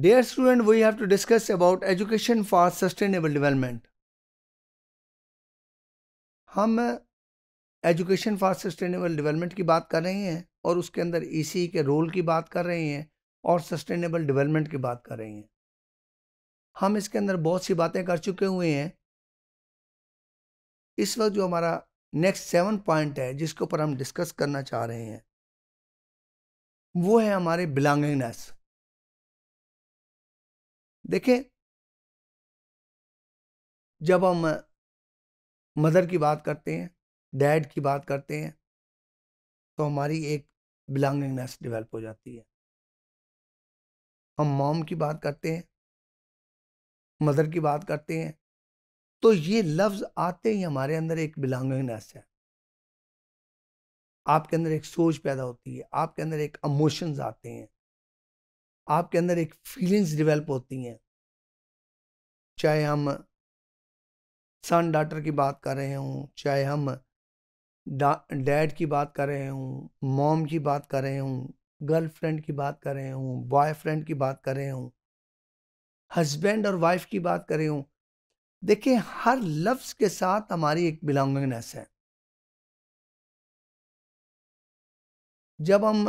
Dear student we have to discuss about education for sustainable development हम education for sustainable development की बात कर रहे हैं और उसके अंदर ई e के रोल की बात कर रहे हैं और सस्टेनेबल डेवलपमेंट की बात कर रहे हैं हम इसके अंदर बहुत सी बातें कर चुके हुए हैं इस वक्त जो हमारा नेक्स्ट सेवन पॉइंट है जिसके ऊपर हम डिस्कस करना चाह रहे हैं वो है हमारे बिलोंगिंगनेस देखें जब हम मदर की बात करते हैं डैड की बात करते हैं तो हमारी एक बिलोंगिंगनेस डेवलप हो जाती है हम मॉम की बात करते हैं मदर की बात करते हैं तो ये लफ्ज़ आते ही हमारे अंदर एक बिलोंगिंगनेस है आपके अंदर एक सोच पैदा होती है आपके अंदर एक इमोशंस आते हैं आपके अंदर एक फीलिंग्स डिवेलप होती हैं चाहे हम सन डाटर की बात कर रहे हों चाहे हम डैड की बात कर रहे हों मॉम की बात कर रहे हों गर्लफ्रेंड की बात कर रहे हों बॉयफ्रेंड की बात कर रहे हों हस्बैंड और वाइफ की बात कर रहे हों देखिए हर लफ्ज़ के साथ हमारी एक बिलोंगिंगनेस है जब हम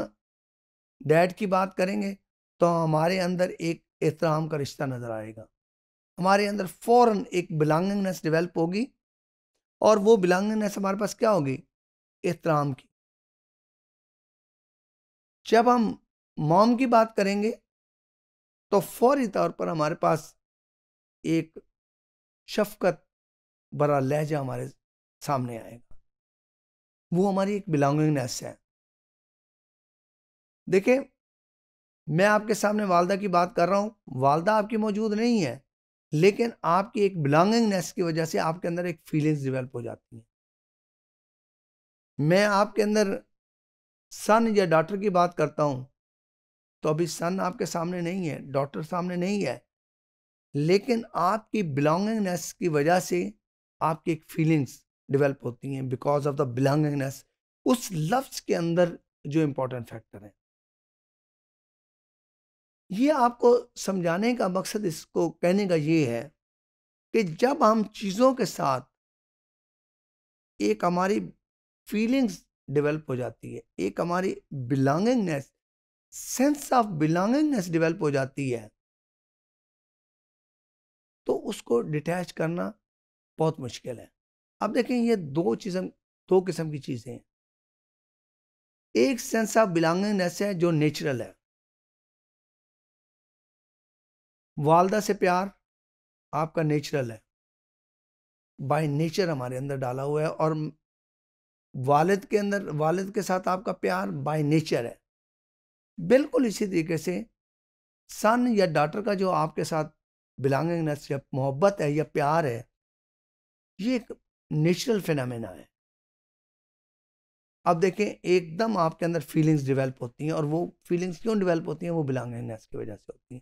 डैड की बात करेंगे तो हमारे अंदर एक एहतराम का रिश्ता नज़र आएगा हमारे अंदर फ़ौर एक बिलोंगिंगनेस डेवलप होगी और वो बिलोंगिंगनेस हमारे पास क्या होगी एहतराम की जब हम मॉम की बात करेंगे तो फौरी तौर पर हमारे पास एक शफकत बड़ा लहजा हमारे सामने आएगा वो हमारी एक बिलोंगिंगनेस है देखें मैं आपके सामने वालदा की बात कर रहा हूँ वालदा आपकी मौजूद नहीं है लेकिन आपकी एक बिलोंगिंगनेस की वजह से आपके अंदर एक फीलिंग्स डिवेल्प हो जाती हैं मैं आपके अंदर सन या डॉक्टर की बात करता हूँ तो अभी सन आपके सामने नहीं है डॉक्टर सामने नहीं है लेकिन आपकी बिलोंगिंगनेस की वजह से आपकी एक फीलिंग्स डिवेल्प होती हैं बिकॉज ऑफ द बिलोंगिंगनेस उस लफ्ज़ के अंदर जो इम्पोर्टेंट फैक्टर है ये आपको समझाने का मकसद इसको कहने का ये है कि जब हम चीज़ों के साथ एक हमारी फीलिंग्स डेवलप हो जाती है एक हमारी belongingness sense of belongingness develop हो जाती है तो उसको डिटैच करना बहुत मुश्किल है अब देखें ये दो चीज़ दो किस्म की चीज़ें हैं एक सेंस ऑफ बिलोंगिंगनेस है जो नेचुरल है वालदा से प्यार आपका नेचुरल है बाय नेचर हमारे अंदर डाला हुआ है और वालिद के अंदर वालिद के साथ आपका प्यार बाय नेचर है बिल्कुल इसी तरीके से सन या डॉटर का जो आपके साथ बिलोंगिंगनेस या मोहब्बत है या प्यार है ये एक नेचुरल फिनमिना है अब देखें एकदम आपके अंदर फीलिंग्स डेवलप होती हैं और वो फीलिंग्स क्यों डेवलप होती हैं वो बिलोंगिंगनेस की वजह से होती हैं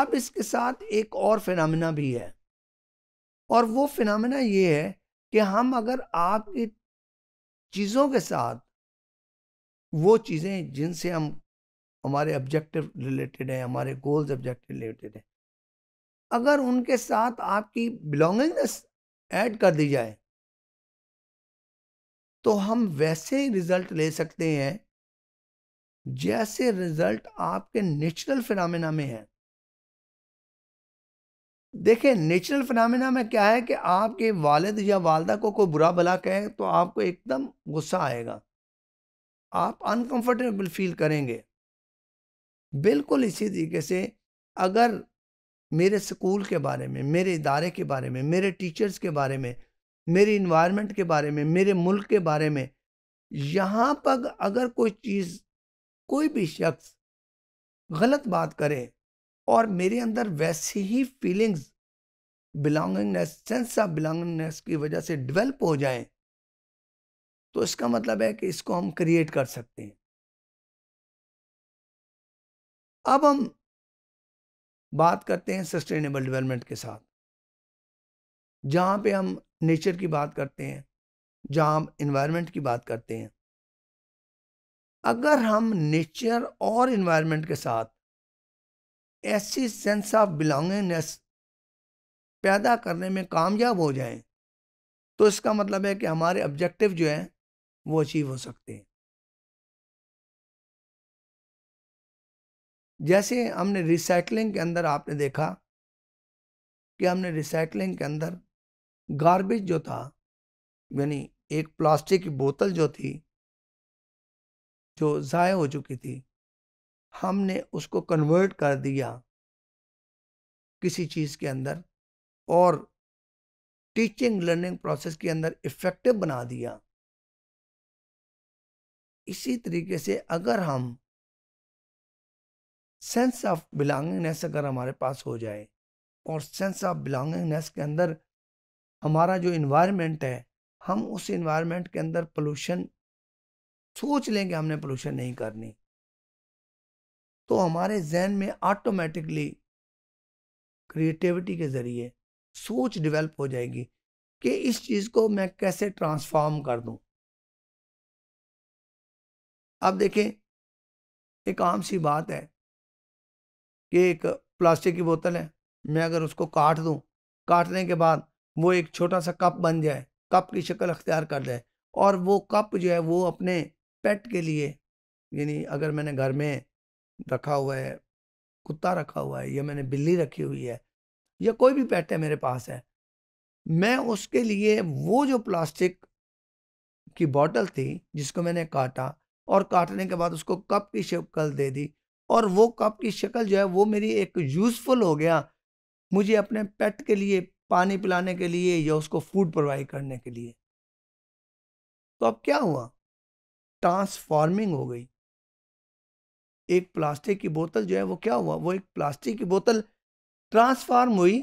अब इसके साथ एक और फिनमिना भी है और वो फिनमिना ये है कि हम अगर आपकी चीज़ों के साथ वो चीज़ें जिनसे हम हमारे ऑब्जेक्टिव रिलेटेड हैं हमारे गोल्स ऑब्जेक्टिव रिलेटेड हैं अगर उनके साथ आपकी बिलोंगिंगनेस ऐड कर दी जाए तो हम वैसे ही रिज़ल्ट ले सकते हैं जैसे रिज़ल्ट आपके नेचुरल फिनमिना में है देखिए नेचुरल फिनमिना में क्या है कि आपके वालद या वालदा को कोई बुरा भला कहे तो आपको एकदम गुस्सा आएगा आप अनकंफर्टेबल फील करेंगे बिल्कुल इसी तरीके से अगर मेरे स्कूल के बारे में मेरे इदारे के बारे में मेरे टीचर्स के बारे में मेरे इन्वायरमेंट के बारे में मेरे मुल्क के बारे में यहाँ पर अगर कोई चीज़ कोई भी शख्स गलत बात करे और मेरे अंदर वैसी ही feelings belongingness sense of belongingness की वजह से डेवलप हो जाए तो इसका मतलब है कि इसको हम क्रिएट कर सकते हैं अब हम बात करते हैं सस्टेनेबल डेवलपमेंट के साथ जहाँ पे हम नेचर की बात करते हैं जहाँ हम इन्वायरमेंट की बात करते हैं अगर हम नेचर और इन्वायरमेंट के साथ ऐसी सेंस ऑफ बिलोंगिंगनेस पैदा करने में कामयाब हो जाएं तो इसका मतलब है कि हमारे ऑब्जेक्टिव जो हैं वो अचीव हो सकते हैं जैसे हमने रिसाइकलिंग के अंदर आपने देखा कि हमने रिसाइकलिंग के अंदर गार्बेज जो था यानी एक प्लास्टिक की बोतल जो थी जो ज़ाय हो चुकी थी हमने उसको कन्वर्ट कर दिया किसी चीज़ के अंदर और टीचिंग लर्निंग प्रोसेस के अंदर इफेक्टिव बना दिया इसी तरीके से अगर हम सेंस ऑफ बिलोंगिंगनेस अगर हमारे पास हो जाए और सेंस ऑफ बिलोंगिंगनेस के अंदर हमारा जो इन्वायरमेंट है हम उस इन्वायरमेंट के अंदर पोल्यूशन सोच लेंगे हमने पोल्यूशन नहीं करनी तो हमारे जहन में ऑटोमेटिकली क्रिएटिविटी के ज़रिए सोच डेवलप हो जाएगी कि इस चीज़ को मैं कैसे ट्रांसफॉर्म कर दूं। अब देखें एक आम सी बात है कि एक प्लास्टिक की बोतल है मैं अगर उसको काट दूं, काटने के बाद वो एक छोटा सा कप बन जाए कप की शक्ल अख्तियार कर जाए और वो कप जो है वो अपने पेट के लिए यानी अगर मैंने घर में रखा हुआ है कुत्ता रखा हुआ है या मैंने बिल्ली रखी हुई है या कोई भी पेट है मेरे पास है मैं उसके लिए वो जो प्लास्टिक की बॉटल थी जिसको मैंने काटा और काटने के बाद उसको कप की शक्ल दे दी और वो कप की शक्ल जो है वो मेरी एक यूज़फुल हो गया मुझे अपने पेट के लिए पानी पिलाने के लिए या उसको फूड प्रोवाइड करने के लिए तो अब क्या हुआ ट्रांसफॉर्मिंग हो गई एक प्लास्टिक की बोतल जो है वो क्या हुआ वो एक प्लास्टिक की बोतल ट्रांसफार्म हुई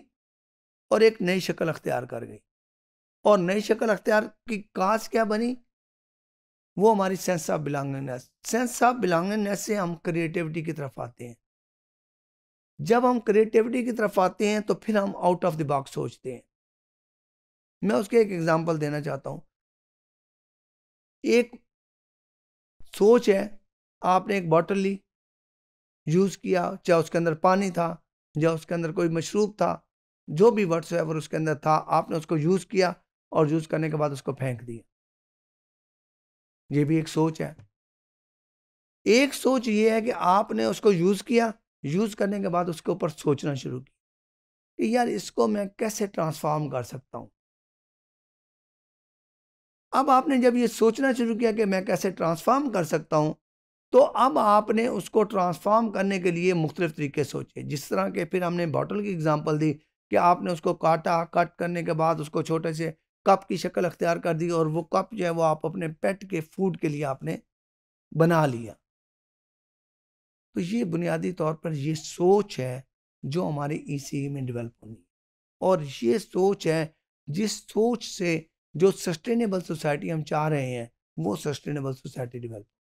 और एक नई शक्ल अख्तियार कर गई और नई शक्ल अख्तियार की काज क्या बनी वो हमारी sense of belongingness sense of belongingness से हम क्रिएटिविटी की तरफ आते हैं जब हम क्रिएटिविटी की तरफ आते हैं तो फिर हम आउट ऑफ द बॉक्स सोचते हैं मैं उसके एक एग्जांपल देना चाहता हूँ एक सोच है आपने एक बॉटल ली यूज़ किया चाहे उसके अंदर पानी था या उसके अंदर कोई मशरूब था जो भी वर्ड्स एवर उसके अंदर था आपने उसको यूज़ किया और यूज़ करने के बाद उसको फेंक दिया ये भी एक सोच है एक सोच ये है कि आपने उसको यूज़ किया यूज़ करने के बाद उसके ऊपर सोचना शुरू किया कि यार इसको मैं कैसे ट्रांसफॉर्म कर सकता हूँ अब आपने जब ये सोचना शुरू किया कि मैं कैसे ट्रांसफॉर्म कर सकता हूँ तो अब आपने उसको ट्रांसफॉर्म करने के लिए मुख्तलिफ तरीके सोचे जिस तरह के फिर हमने बॉटल की एग्ज़ाम्पल दी कि आपने उसको काटा कट करने के बाद उसको छोटे से कप की शक्ल अख्तियार कर दी और वो कप जो है वो आप अपने पेट के फूड के लिए आपने बना लिया तो ये बुनियादी तौर पर ये सोच है जो हमारे ई e e में डिवेल्प होनी और ये सोच है जिस सोच से जो सस्टेनेबल सोसाइटी हम चाह रहे हैं वो सस्टेनेबल सोसाइटी डिवेल्प